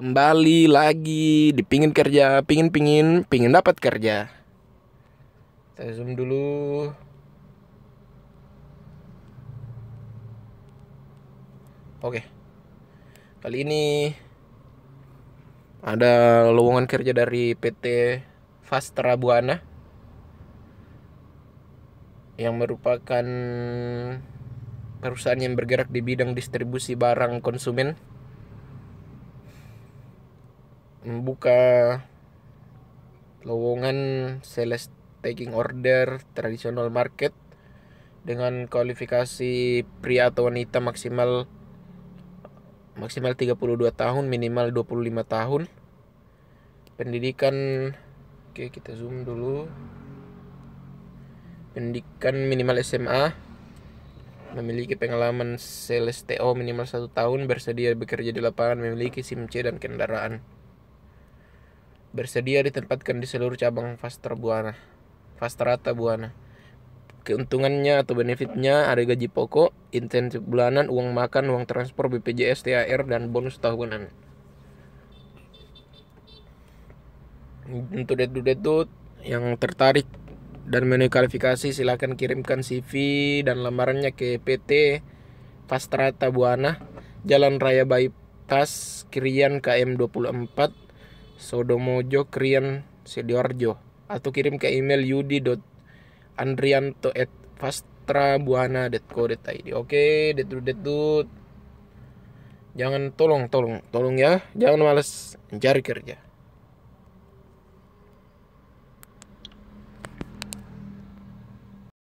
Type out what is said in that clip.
kembali lagi di pingin kerja pingin pingin pingin dapat kerja saya zoom dulu oke kali ini ada lowongan kerja dari PT Vastra Buana yang merupakan perusahaan yang bergerak di bidang distribusi barang konsumen membuka lowongan sales taking order tradisional market dengan kualifikasi pria atau wanita maksimal maksimal 32 tahun minimal 25 tahun pendidikan oke kita zoom dulu pendidikan minimal SMA memiliki pengalaman sales TO minimal satu tahun bersedia bekerja di lapangan memiliki SIM C dan kendaraan bersedia ditempatkan di seluruh cabang Faster Buana, Fasterata Buana. Keuntungannya atau benefitnya ada gaji pokok, insentif bulanan, uang makan, uang transport, BPJS, THR, dan bonus tahunan. Untuk detut-detut yang tertarik dan menu kualifikasi silahkan kirimkan CV dan lamarannya ke PT Fastrata Buana, Jalan Raya Bypass, Kirian KM 24, sodomojo krian sidoarjo atau kirim ke email Yudi dot yudi.andrianto at fastrabuana.co.id oke detu detu jangan tolong tolong tolong ya jangan males cari kerja